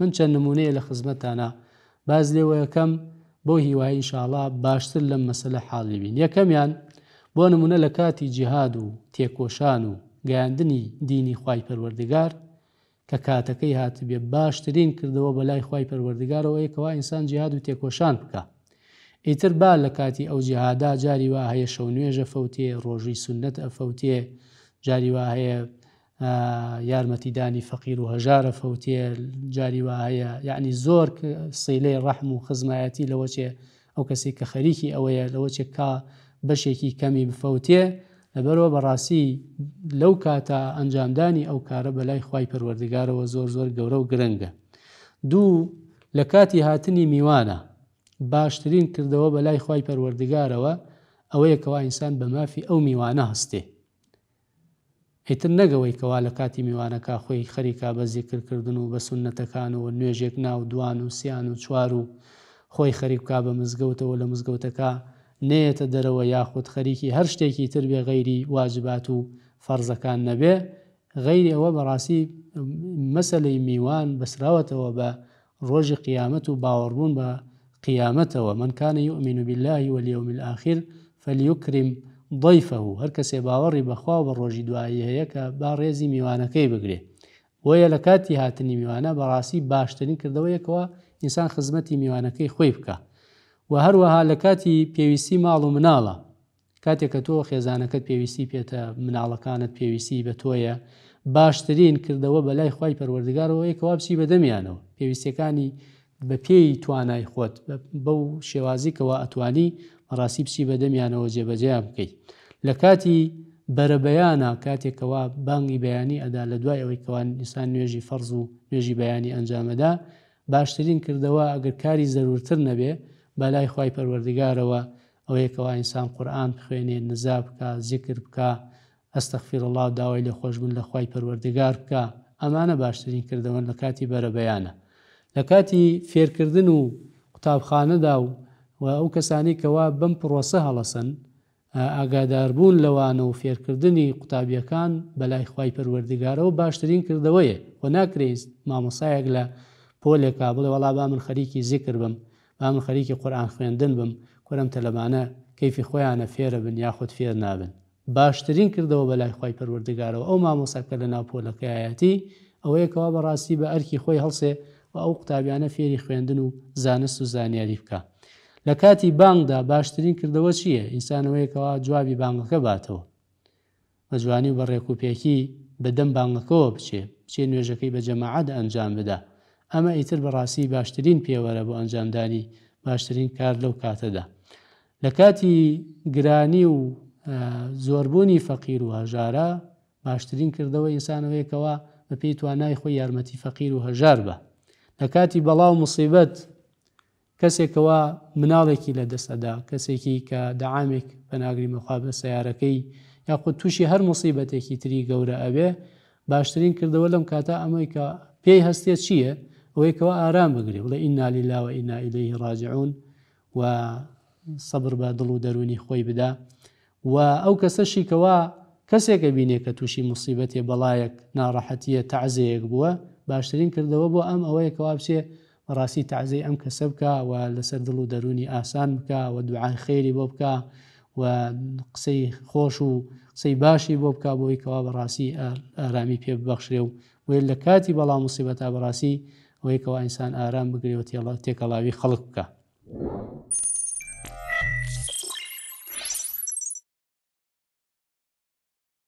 من چەند نمونەیە لە خزمەتانە باز لێوە یەکەم بۆ هیوای ئینشاءڵا باشتر لەم مەسلە حاڵی بین یەکەمیان بۆ نمونە لە کاتی جیهاد و تێکۆشان و گەیاندنی دینی خی پەروەردگار کە کاتەکەی هاتبێ باشترین کردەوە بەلای خی پەروەردگارەوە یکەوە ئینسان جیهاد و تێکۆشان بکە ئیتر با لە کاتی ئەو جیهادا جاری وا هەیە شەو نوێژە فەوتێ ڕۆژی سنت ئەفەوتێ جاری وا هەیە یارمەتیدانی فەقیر و هەژارە فەوتێ جاری وهەیە یعنی زۆر سیلەی ڕەحم و خزمایەتی لەوەچێ ئەو کەسی کە خەریکی ئەوەیە لەوەچێک کا بەشێکی کەمی بفەوتێ لەبەرەوە بەڕاستی لەو کاتە ئەنجامدانی ئەو کارە بەلای خی پەروەردگارەوە زۆر زۆر گەورە و گرنگە دوو لە کاتی هاتنی میوانە باشترین کردەوە بەلای خی پەروەردگارەوە ئەوەیە کەوا ئینسان بە مافی ئەو میوانە هەستێ هیتر نەگەوەی کەوا لە کاتی میوانەکە خۆی خەریکا بە زیکردکردن و بە سونەتەکان و نوێژێک ناو دوان و سیان و چوار و خۆی خەریبکە بە مزگەوتەوە لە مزگەوتەکە نێتە دەرەوە یاخود خەریکی هەر شتێکی تر بێ غەیری واجبات و فەرزەکان نەبێ غەیری ئەوە بەڕاستی مەسلەی میوان بەسراوەتەوە بە ڕۆژی قیامەت و باوەڕبوون بە قیامەتەوە منکانە یؤمین و باللهی وەلیوم الآخر فەلیوکریم دەیفە و هەر کەسێ باوەڕی بەخوا بە ڕۆژی دوایی هەیە کە با ڕێزی میوانەکەی بگرێ وەیە لە کاتی هاتنی میوانە بەڕاستی باشترین کردەوەیەکەوە ئینسان خزمەتی میوانەکەی خۆی بکە و هەروەها لە کاتی پێویستی ماڵ و مناڵە کاتێک کە تۆ خێزانەکەت پێویستی پێتە مناڵەکانت پێویستی بە تۆیە باشترین کردەوە بەلای خی پەروەردگارەوە یەکەوابسی بەدەمیانەوە پێویستەکانی بە پێی توانای خۆت بەو شێوازیکەوە ئەتوانی ڕاستی پسی بەدەمیانەوە جێبەجێ بکەیت لە کاتی بەرەبەیانە کاتێکەوە بانگی بەیانی ئەدا لە دوای ئەوەی کەوان ئینسان نوێژی فەرز و نوێژی بەیانی ئەنجامەدا باشترین کردەوە ئەگەر کاری زەرورتر نەبێ بەلای خی پەروەردگارەوە ئەوەیەکەوە ئینسان قورآان بخوێنێ نزا بکە زیکر بکە ئەستەخفیر الله داوای لە خۆشببوون لە خی پەروەردگار بکە ئەمانە باشترین کردەوە لە کاتی بەرەبەیانە لە کاتی فێرکردن و قوتابخانەدا و و ئەو کەسانی کەوا بم پرۆسە هەڵەسن ئاگاداربوون لەوانە و فێرکردنی قوتابیەکان بەلای خی پەروەردگارەوە باشترین کردەوەیە و ناکرێست مامۆسایەک لە پۆلێکا بڵێ وڵا با من خەریکی زیکر بم با من خەریکی قورآان خوێندن بم کورم تەلەمانە کەیفی خۆیانە فێرە بن یاخود فێر نابن باشترین کردەوە بەلای خی پەروەردگارەوە ئەو مامۆساکە لە ناپۆلەکەایەتی ئەوەیەکەوە بەڕاستی بە ئەرکی خۆی هەڵسێ ئەو قوتابیانە فێری خوێندن و زانست و زانیاری بکە لە کاتی بانگدا باشترین کردەوە چییە ئینسانەوەیکەوە جوابی بانگەکە باتەوە بە جوانی و بە ڕێکوپێکی بەدەم بانگەکەەوە بچێ بچێ نوێژەکەی بە جەماعاد ئەنجام بدا ئەمە ئیتر بەڕاستی باشترین پێوەرە بۆ ئەنجامدانی باشترین کار لەو کاتەدا لە کاتی گرانی و زۆربوونی فەقیر و هەژارە باشترین کردەوە ئینسانەوەیکەوە بە پێی توانای خۆی یارمەتی فەقیر و هەژار بە لە کاتی بەڵاو مصیبەت کەسێکەوە مناڵێکی لە دەستەدا کەسێکی کە دەعامێک بەناگری مەخوابە سیارەکەی یاخود تووشی هەر مصیبەتێکی تری گەورە ئەوێ باشترین کردەوە لەم کاتا ئەمەی کە پێی هەستێت چییە؟ ئەوەیەکەوە ئارام بگرێ وڵە ئیننالی لاوە ئینائیلەی ڕاجعون و سەبر بە دڵ و دەرونی خۆی بدا و ئەو کەسەشیکەوە کەسێکە بینێ کە تووشی مصیبەتی بەڵایەک ناڕەحەتیە تعزەیەک بووە باشترین کردەوە بۆ ئەم ئەوەیە کەوابچێ ڕاستی تعزەی ئەم کەسە بکە و لەسەر دڵ و دەرونی ئاسان بکە و دوعای خێری بۆ بکە و قسەی خۆش و قسەی باشی بۆ بکە بۆی کەوا بەڕاستی ئارامی پێ ببەخشێ و وێ لە کاتی بەڵام مصیبەتا بەڕاستی ئەوەیەکەوە ئینسان ئارام بگرێتەوە تێکەڵاوی خەڵک بکە.